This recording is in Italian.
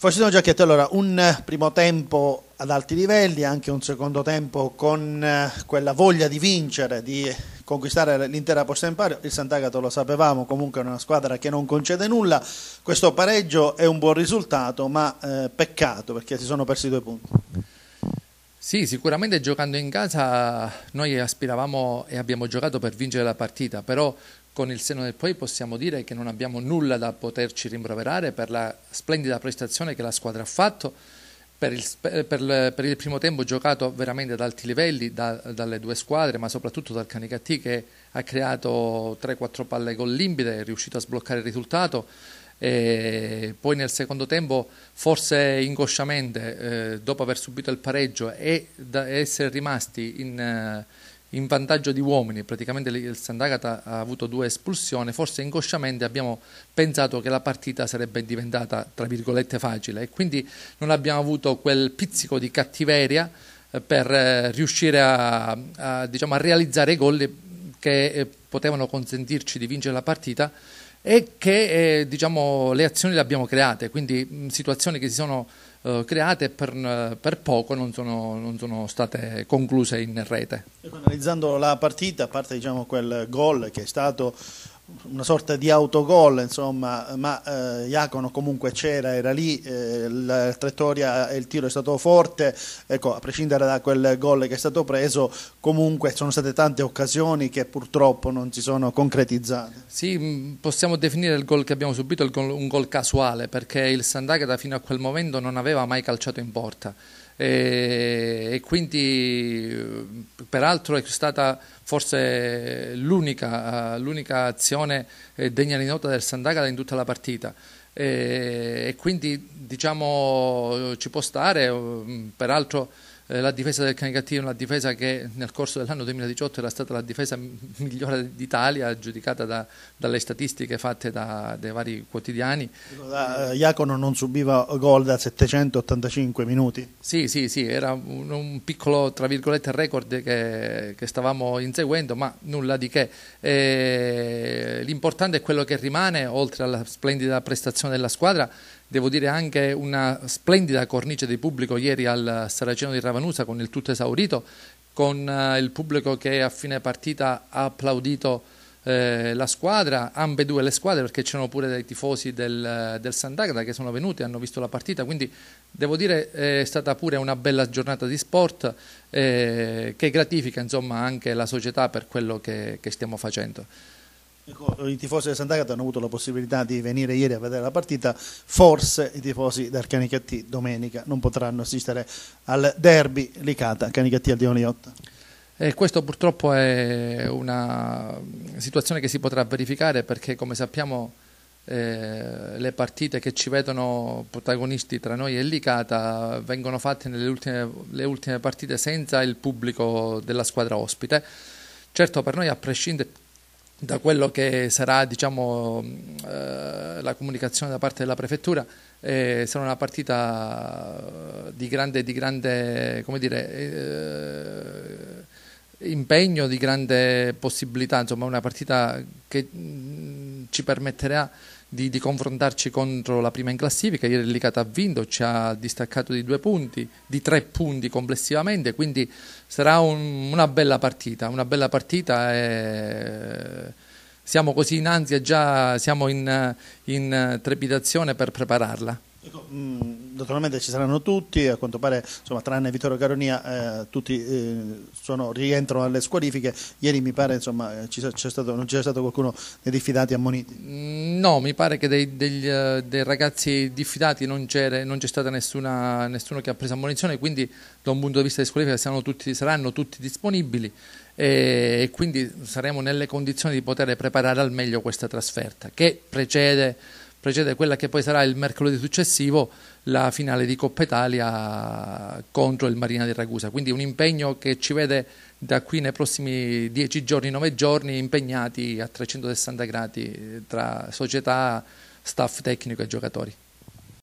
Facciamo Giacchetti, allora un primo tempo ad alti livelli, anche un secondo tempo con eh, quella voglia di vincere, di conquistare l'intera posta in pari. Il Sant'Agato lo sapevamo, comunque è una squadra che non concede nulla. Questo pareggio è un buon risultato, ma eh, peccato perché si sono persi due punti. Sì, sicuramente giocando in casa noi aspiravamo e abbiamo giocato per vincere la partita, però con il seno del poi possiamo dire che non abbiamo nulla da poterci rimproverare per la splendida prestazione che la squadra ha fatto, per il, per per il primo tempo giocato veramente ad alti livelli da, dalle due squadre, ma soprattutto dal Canicattì che ha creato 3-4 palle con limpide, è riuscito a sbloccare il risultato e poi nel secondo tempo, forse inconsciamente, eh, dopo aver subito il pareggio e essere rimasti in, eh, in, vantaggio di uomini, praticamente il Sant'Agata ha avuto due espulsioni, forse inconsciamente abbiamo pensato che la partita sarebbe diventata, tra virgolette, facile e quindi non abbiamo avuto quel pizzico di cattiveria eh, per eh, riuscire a, a, diciamo, a realizzare i gol che potevano consentirci di vincere la partita e che eh, diciamo, le azioni le abbiamo create, quindi mh, situazioni che si sono eh, create per, per, poco non sono, non sono, state concluse in rete. analizzando la partita, a parte diciamo, quel gol che è stato una sorta di autogol, insomma, ma eh, Iacono comunque c'era, era lì, eh, la traiettoria e il tiro è stato forte, ecco, a prescindere da quel gol che è stato preso, comunque sono state tante occasioni che purtroppo non si sono concretizzate. Sì, mm, possiamo definire il gol che abbiamo subito un gol casuale, perché il Sandagata fino a quel momento non aveva mai calciato in porta e, e quindi eh, peraltro è stata forse l'unica, eh, l'unica azione eh, degna di nota del Sandagata in tutta la partita e, e quindi diciamo ci può stare, peraltro eh, la difesa del cane cattivo una difesa che nel corso dell'anno 2018 era stata la difesa migliore d'Italia, giudicata da, dalle statistiche fatte da, dai vari quotidiani. Eh, Iacono non subiva gol da 785 minuti? Sì, sì, sì, era un, un piccolo record che, che, stavamo inseguendo, ma nulla di che. Eh, l'importante è quello che rimane, oltre alla splendida prestazione della squadra, devo dire anche una splendida cornice di pubblico ieri al Saraceno di Ravanusa con il tutto esaurito, con eh, il pubblico che a fine partita ha applaudito eh, la squadra, ambedue le squadre perché c'erano pure dei tifosi del, del Sant'Agata che sono venuti, e hanno visto la partita, quindi devo dire eh, è stata pure una bella giornata di sport eh, che gratifica insomma, anche la società per quello che, che stiamo facendo. Ecco, I tifosi del Sant'Agata hanno avuto la possibilità di venire ieri a vedere la partita, forse i tifosi del Canicattì domenica non potranno assistere al derby Licata, Canicattì al Dione Iotta. E questo purtroppo è una situazione che si potrà verificare perché come sappiamo eh, le partite che ci vedono protagonisti tra noi e Licata vengono fatte nelle ultime, ultime partite senza il pubblico della squadra ospite. Certo per noi a prescindere da quello che sarà diciamo, eh, la comunicazione da parte della prefettura, eh, sarà una partita eh, di grande, di grande dire, eh, impegno, di grande possibilità, insomma una partita che mh, mm, ci permetterà di, di, confrontarci contro la prima in classifica, ieri Licata ha vinto, ci ha distaccato di due punti, di tre punti complessivamente, quindi sarà un, una bella partita, una bella partita e siamo così in ansia, già siamo in, in trepidazione per prepararla. Ecco, mh mm, naturalmente ci saranno tutti, a quanto pare insomma, tranne Vittorio Caronia eh, tutti eh, sono, rientrano alle squalifiche, ieri mi pare insomma, eh, ci, stato, non c'è stato qualcuno dei diffidati ammoniti? Mm, no, mi pare che dei, degli, eh, dei ragazzi diffidati non, c'è stata nessuna, nessuno che ha preso ammonizione, quindi da un punto di vista di squalifica saranno tutti, saranno tutti disponibili e quindi saremo nelle condizioni di poter preparare al meglio questa trasferta che precede precede quella che poi sarà il mercoledì successivo la finale di Coppa Italia contro il Marina di Ragusa. Quindi un impegno che ci vede da qui nei prossimi 10 giorni, 9 giorni impegnati a 360 gradi tra società, staff tecnico e giocatori.